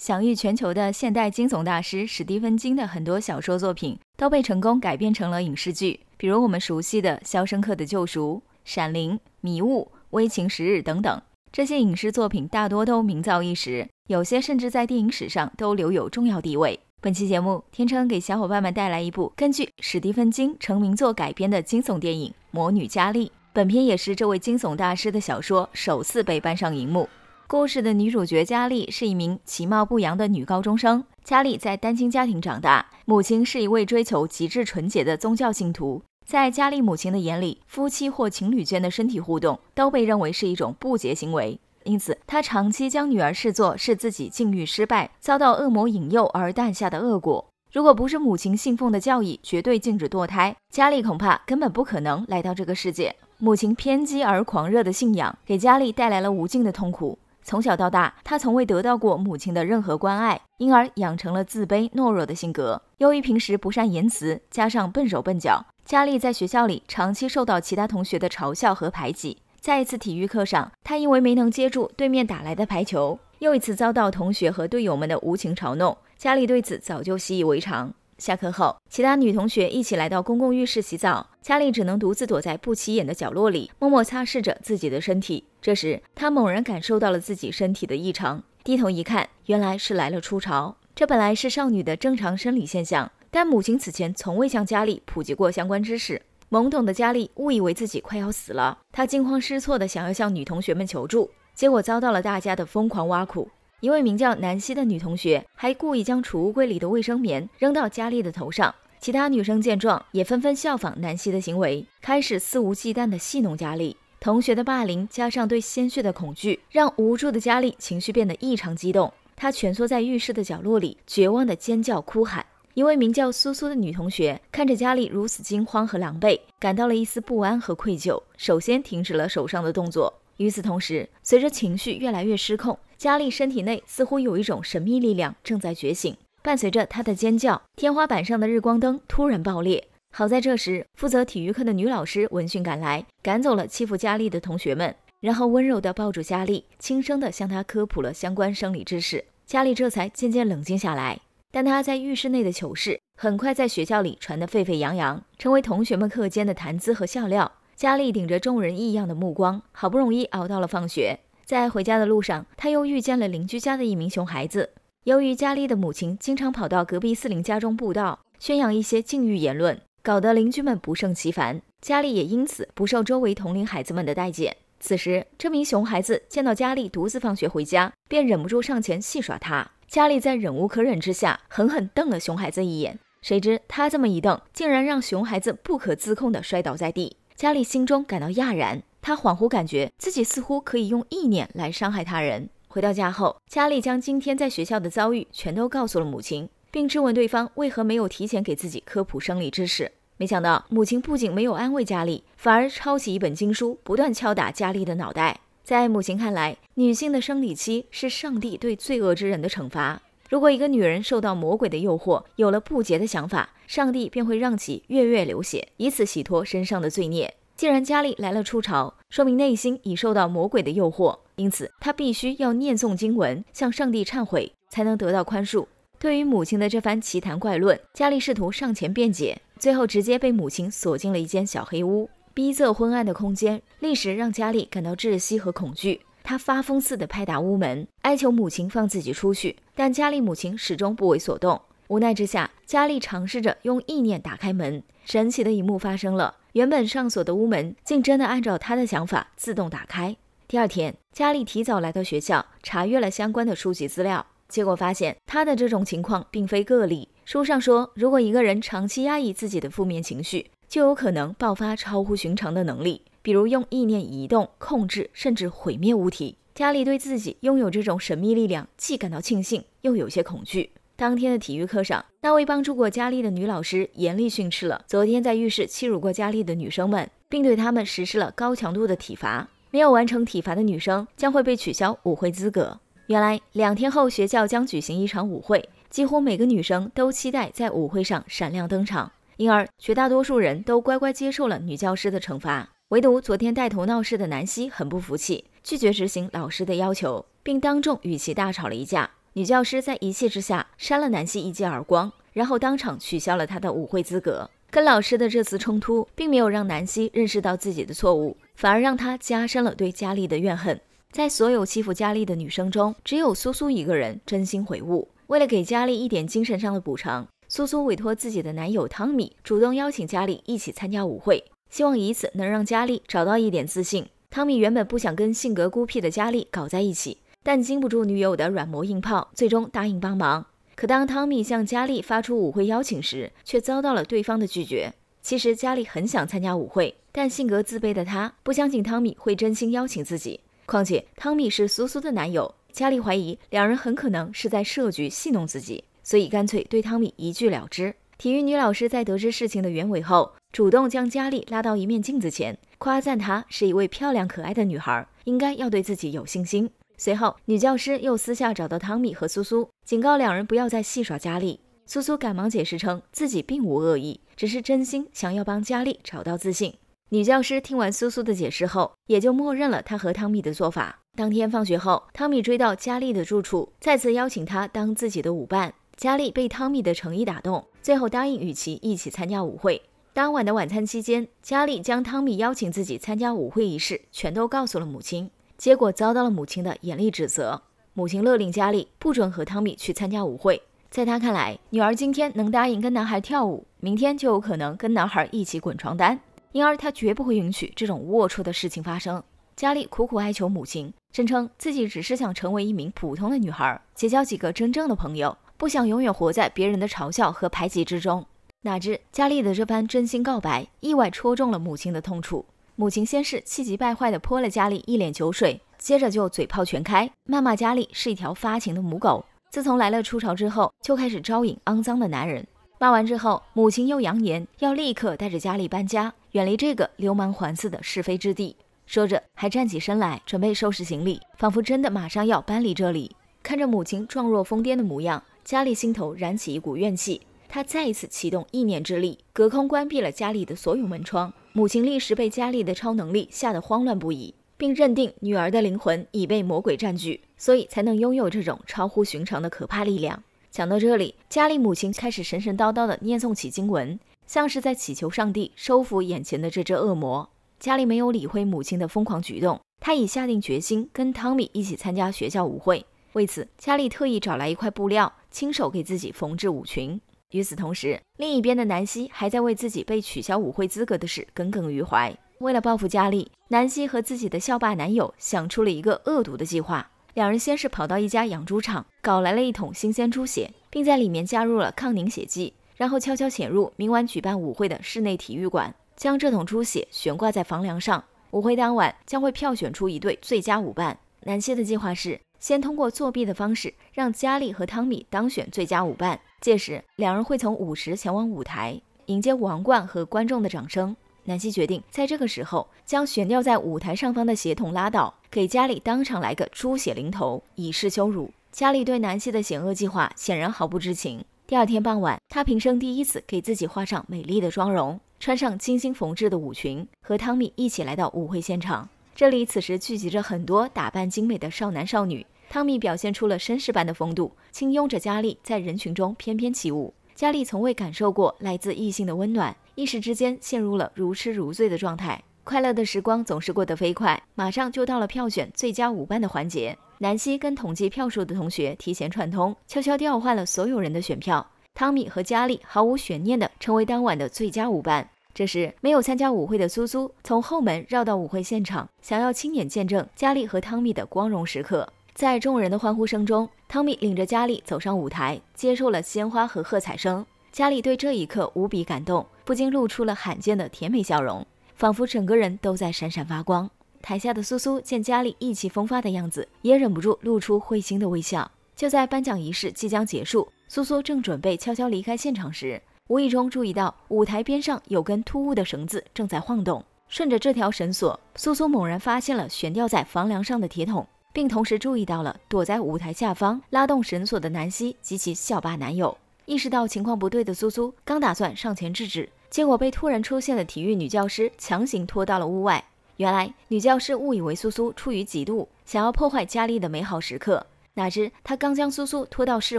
享誉全球的现代惊悚大师史蒂芬金的很多小说作品都被成功改编成了影视剧，比如我们熟悉的《肖申克的救赎》《闪灵》《迷雾》《危情十日》等等。这些影视作品大多都名噪一时，有些甚至在电影史上都留有重要地位。本期节目，天成给小伙伴们带来一部根据史蒂芬金成名作改编的惊悚电影《魔女佳丽》。本片也是这位惊悚大师的小说首次被搬上荧幕。故事的女主角佳丽是一名其貌不扬的女高中生。佳丽在单亲家庭长大，母亲是一位追求极致纯洁的宗教信徒。在佳丽母亲的眼里，夫妻或情侣间的身体互动都被认为是一种不洁行为，因此她长期将女儿视作是自己境遇失败、遭到恶魔引诱而诞下的恶果。如果不是母亲信奉的教义绝对禁止堕胎，佳丽恐怕根本不可能来到这个世界。母亲偏激而狂热的信仰给佳丽带来了无尽的痛苦。从小到大，他从未得到过母亲的任何关爱，因而养成了自卑懦弱的性格。由于平时不善言辞，加上笨手笨脚，佳丽在学校里长期受到其他同学的嘲笑和排挤。在一次体育课上，他因为没能接住对面打来的排球，又一次遭到同学和队友们的无情嘲弄。佳丽对此早就习以为常。下课后，其他女同学一起来到公共浴室洗澡，佳丽只能独自躲在不起眼的角落里，默默擦拭着自己的身体。这时，她猛然感受到了自己身体的异常，低头一看，原来是来了初潮。这本来是少女的正常生理现象，但母亲此前从未向佳丽普及过相关知识。懵懂的佳丽误以为自己快要死了，她惊慌失措地想要向女同学们求助，结果遭到了大家的疯狂挖苦。一位名叫南希的女同学还故意将储物柜里的卫生棉扔到佳丽的头上，其他女生见状也纷纷效仿南希的行为，开始肆无忌惮地戏弄佳丽。同学的霸凌加上对鲜血的恐惧，让无助的佳丽情绪变得异常激动。她蜷缩在浴室的角落里，绝望地尖叫哭喊。一位名叫苏苏的女同学看着佳丽如此惊慌和狼狈，感到了一丝不安和愧疚，首先停止了手上的动作。与此同时，随着情绪越来越失控，佳丽身体内似乎有一种神秘力量正在觉醒。伴随着她的尖叫，天花板上的日光灯突然爆裂。好在这时，负责体育课的女老师闻讯赶来，赶走了欺负佳丽的同学们，然后温柔地抱住佳丽，轻声地向她科普了相关生理知识。佳丽这才渐渐冷静下来。但她在浴室内的糗事很快在学校里传得沸沸扬扬，成为同学们课间的谈资和笑料。佳丽顶着众人异样的目光，好不容易熬到了放学。在回家的路上，她又遇见了邻居家的一名熊孩子。由于佳丽的母亲经常跑到隔壁四邻家中布道，宣扬一些禁欲言论。搞得邻居们不胜其烦，佳丽也因此不受周围同龄孩子们的待见。此时，这名熊孩子见到佳丽独自放学回家，便忍不住上前戏耍她。佳丽在忍无可忍之下，狠狠瞪了熊孩子一眼。谁知他这么一瞪，竟然让熊孩子不可自控地摔倒在地。佳丽心中感到讶然，她恍惚感觉自己似乎可以用意念来伤害他人。回到家后，佳丽将今天在学校的遭遇全都告诉了母亲。并质问对方为何没有提前给自己科普生理知识。没想到母亲不仅没有安慰佳丽，反而抄起一本经书，不断敲打佳丽的脑袋。在母亲看来，女性的生理期是上帝对罪恶之人的惩罚。如果一个女人受到魔鬼的诱惑，有了不洁的想法，上帝便会让其月月流血，以此洗脱身上的罪孽。既然佳丽来了初潮，说明内心已受到魔鬼的诱惑，因此她必须要念诵经文，向上帝忏悔，才能得到宽恕。对于母亲的这番奇谈怪论，佳丽试图上前辩解，最后直接被母亲锁进了一间小黑屋。逼仄昏暗的空间，立时让佳丽感到窒息和恐惧。她发疯似的拍打屋门，哀求母亲放自己出去，但佳丽母亲始终不为所动。无奈之下，佳丽尝试着用意念打开门。神奇的一幕发生了，原本上锁的屋门竟真的按照她的想法自动打开。第二天，佳丽提早来到学校，查阅了相关的书籍资料。结果发现，他的这种情况并非个例。书上说，如果一个人长期压抑自己的负面情绪，就有可能爆发超乎寻常的能力，比如用意念移动、控制甚至毁灭物体。佳丽对自己拥有这种神秘力量既感到庆幸，又有些恐惧。当天的体育课上，那位帮助过佳丽的女老师严厉训斥了昨天在浴室欺辱过佳丽的女生们，并对她们实施了高强度的体罚。没有完成体罚的女生将会被取消舞会资格。原来两天后学校将举行一场舞会，几乎每个女生都期待在舞会上闪亮登场，因而绝大多数人都乖乖接受了女教师的惩罚。唯独昨天带头闹事的南希很不服气，拒绝执行老师的要求，并当众与其大吵了一架。女教师在一气之下扇了南希一记耳光，然后当场取消了她的舞会资格。跟老师的这次冲突并没有让南希认识到自己的错误，反而让她加深了对佳丽的怨恨。在所有欺负佳丽的女生中，只有苏苏一个人真心悔悟。为了给佳丽一点精神上的补偿，苏苏委托自己的男友汤米主动邀请佳丽一起参加舞会，希望以此能让佳丽找到一点自信。汤米原本不想跟性格孤僻的佳丽搞在一起，但经不住女友的软磨硬泡，最终答应帮忙。可当汤米向佳丽发出舞会邀请时，却遭到了对方的拒绝。其实佳丽很想参加舞会，但性格自卑的她不相信汤米会真心邀请自己。况且汤米是苏苏的男友，佳丽怀疑两人很可能是在设局戏弄自己，所以干脆对汤米一拒了之。体育女老师在得知事情的原委后，主动将佳丽拉到一面镜子前，夸赞她是一位漂亮可爱的女孩，应该要对自己有信心。随后，女教师又私下找到汤米和苏苏，警告两人不要再戏耍佳丽。苏苏赶忙解释称自己并无恶意，只是真心想要帮佳丽找到自信。女教师听完苏苏的解释后，也就默认了她和汤米的做法。当天放学后，汤米追到佳丽的住处，再次邀请她当自己的舞伴。佳丽被汤米的诚意打动，最后答应与其一起参加舞会。当晚的晚餐期间，佳丽将汤米邀请自己参加舞会一事全都告诉了母亲，结果遭到了母亲的严厉指责。母亲勒令佳丽不准和汤米去参加舞会。在她看来，女儿今天能答应跟男孩跳舞，明天就有可能跟男孩一起滚床单。因而他绝不会允许这种龌龊的事情发生。佳丽苦苦哀求母亲，声称自己只是想成为一名普通的女孩，结交几个真正的朋友，不想永远活在别人的嘲笑和排挤之中。哪知佳丽的这番真心告白，意外戳中了母亲的痛处。母亲先是气急败坏地泼了佳丽一脸酒水，接着就嘴炮全开，谩骂佳丽是一条发情的母狗。自从来了初潮之后，就开始招引肮脏的男人。骂完之后，母亲又扬言要立刻带着佳丽搬家。远离这个流氓环伺的是非之地，说着还站起身来，准备收拾行李，仿佛真的马上要搬离这里。看着母亲状若疯癫的模样，佳丽心头燃起一股怨气。她再一次启动意念之力，隔空关闭了家里的所有门窗。母亲立时被佳丽的超能力吓得慌乱不已，并认定女儿的灵魂已被魔鬼占据，所以才能拥有这种超乎寻常的可怕力量。讲到这里，佳丽母亲开始神神叨叨的念诵起经文。像是在祈求上帝收服眼前的这只恶魔。加利没有理会母亲的疯狂举动，他已下定决心跟汤米一起参加学校舞会。为此，加利特意找来一块布料，亲手给自己缝制舞裙。与此同时，另一边的南希还在为自己被取消舞会资格的事耿耿于怀。为了报复加利，南希和自己的校霸男友想出了一个恶毒的计划。两人先是跑到一家养猪场，搞来了一桶新鲜猪血，并在里面加入了抗凝血剂。然后悄悄潜入明晚举办舞会的室内体育馆，将这桶猪血悬挂在房梁上。舞会当晚将会票选出一对最佳舞伴。南希的计划是先通过作弊的方式让佳丽和汤米当选最佳舞伴，届时两人会从舞池前往舞台，迎接王冠和观众的掌声。南希决定在这个时候将悬吊在舞台上方的血桶拉倒，给佳丽当场来个猪血淋头，以示羞辱。佳丽对南希的险恶计划显然毫不知情。第二天傍晚，她平生第一次给自己画上美丽的妆容，穿上精心缝制的舞裙，和汤米一起来到舞会现场。这里此时聚集着很多打扮精美的少男少女。汤米表现出了绅士般的风度，轻拥着佳丽在人群中翩翩起舞。佳丽从未感受过来自异性的温暖，一时之间陷入了如痴如醉的状态。快乐的时光总是过得飞快，马上就到了票选最佳舞伴的环节。南希跟统计票数的同学提前串通，悄悄调换了所有人的选票。汤米和佳丽毫无悬念地成为当晚的最佳舞伴。这时，没有参加舞会的苏苏从后门绕到舞会现场，想要亲眼见证佳丽和汤米的光荣时刻。在众人的欢呼声中，汤米领着佳丽走上舞台，接受了鲜花和喝彩声。佳丽对这一刻无比感动，不禁露出了罕见的甜美笑容，仿佛整个人都在闪闪发光。台下的苏苏见佳丽意气风发的样子，也忍不住露出会心的微笑。就在颁奖仪式即将结束，苏苏正准备悄悄离开现场时，无意中注意到舞台边上有根突兀的绳子正在晃动。顺着这条绳索，苏苏猛然发现了悬吊在房梁上的铁桶，并同时注意到了躲在舞台下方拉动绳索的南希及其校霸男友。意识到情况不对的苏苏刚打算上前制止，结果被突然出现的体育女教师强行拖到了屋外。原来女教师误以为苏苏出于嫉妒，想要破坏佳丽的美好时刻。哪知她刚将苏苏拖到室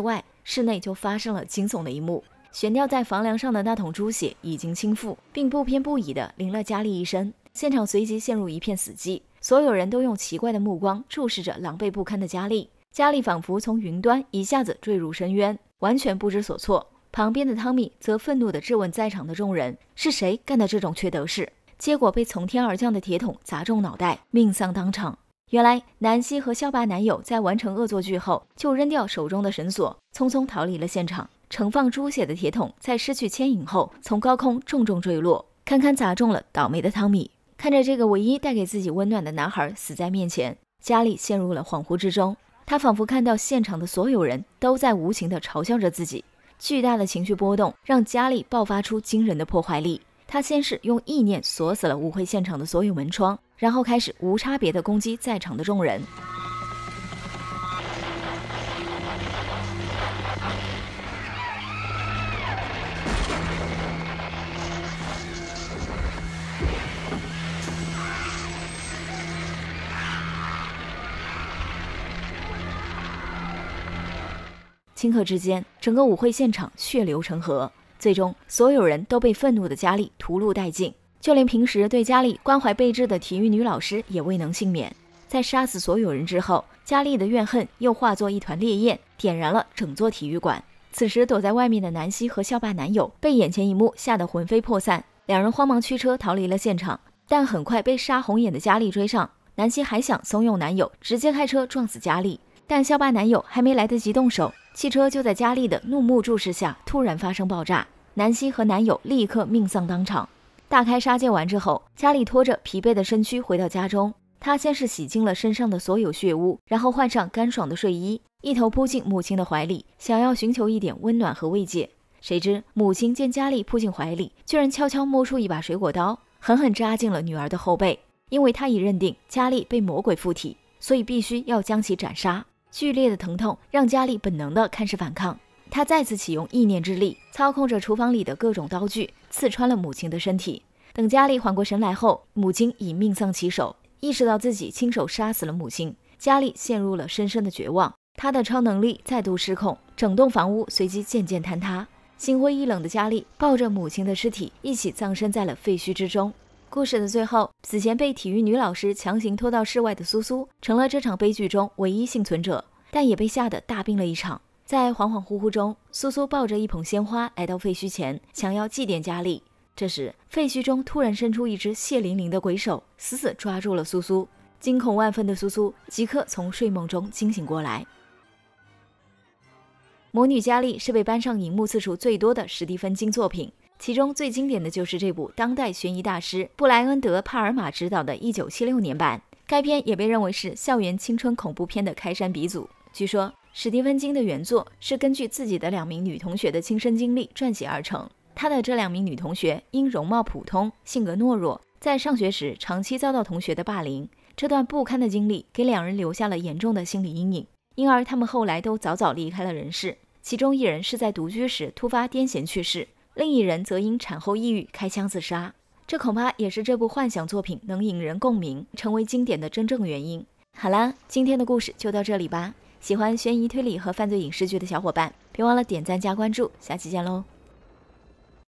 外，室内就发生了惊悚的一幕：悬吊在房梁上的那桶猪血已经倾覆，并不偏不倚地淋了佳丽一身。现场随即陷入一片死寂，所有人都用奇怪的目光注视着狼狈不堪的佳丽。佳丽仿佛从云端一下子坠入深渊，完全不知所措。旁边的汤米则愤怒地质问在场的众人：“是谁干的这种缺德事？”结果被从天而降的铁桶砸中脑袋，命丧当场。原来南希和肖拔男友在完成恶作剧后，就扔掉手中的绳索，匆匆逃离了现场。盛放猪血的铁桶在失去牵引后，从高空重重坠落，堪堪砸中了倒霉的汤米。看着这个唯一带给自己温暖的男孩死在面前，佳丽陷入了恍惚之中。她仿佛看到现场的所有人都在无情地嘲笑着自己。巨大的情绪波动让佳丽爆发出惊人的破坏力。他先是用意念锁死了舞会现场的所有门窗，然后开始无差别的攻击在场的众人。顷刻之间，整个舞会现场血流成河。最终，所有人都被愤怒的佳丽屠戮殆尽，就连平时对佳丽关怀备至的体育女老师也未能幸免。在杀死所有人之后，佳丽的怨恨又化作一团烈焰，点燃了整座体育馆。此时，躲在外面的南希和校霸男友被眼前一幕吓得魂飞魄散，两人慌忙驱车逃离了现场，但很快被杀红眼的佳丽追上。南希还想怂恿男友直接开车撞死佳丽，但校霸男友还没来得及动手。汽车就在佳丽的怒目注视下突然发生爆炸，南希和男友立刻命丧当场。大开杀戒完之后，佳丽拖着疲惫的身躯回到家中，她先是洗净了身上的所有血污，然后换上干爽的睡衣，一头扑进母亲的怀里，想要寻求一点温暖和慰藉。谁知母亲见佳丽扑进怀里，居然悄悄摸出一把水果刀，狠狠扎进了女儿的后背。因为她已认定佳丽被魔鬼附体，所以必须要将其斩杀。剧烈的疼痛让佳丽本能的开始反抗，她再次启用意念之力，操控着厨房里的各种刀具，刺穿了母亲的身体。等佳丽缓过神来后，母亲已命丧其手。意识到自己亲手杀死了母亲，佳丽陷入了深深的绝望。她的超能力再度失控，整栋房屋随即渐渐坍塌。心灰意冷的佳丽抱着母亲的尸体，一起葬身在了废墟之中。故事的最后，此前被体育女老师强行拖到室外的苏苏，成了这场悲剧中唯一幸存者，但也被吓得大病了一场。在恍恍惚惚中，苏苏抱着一捧鲜花来到废墟前，想要祭奠佳丽。这时，废墟中突然伸出一只血淋淋的鬼手，死死抓住了苏苏。惊恐万分的苏苏即刻从睡梦中惊醒过来。魔女佳丽是被搬上荧幕次数最多的史蒂芬金作品。其中最经典的就是这部当代悬疑大师布莱恩德帕尔玛执导的1976年版，该片也被认为是校园青春恐怖片的开山鼻祖。据说史蒂芬金的原作是根据自己的两名女同学的亲身经历撰写而成。他的这两名女同学因容貌普通、性格懦弱，在上学时长期遭到同学的霸凌，这段不堪的经历给两人留下了严重的心理阴影，因而他们后来都早早离开了人世。其中一人是在独居时突发癫痫去世。另一人则因产后抑郁开枪自杀，这恐怕也是这部幻想作品能引人共鸣、成为经典的真正原因。好啦，今天的故事就到这里吧。喜欢悬疑推理和犯罪影视剧的小伙伴，别忘了点赞加关注，下期见喽！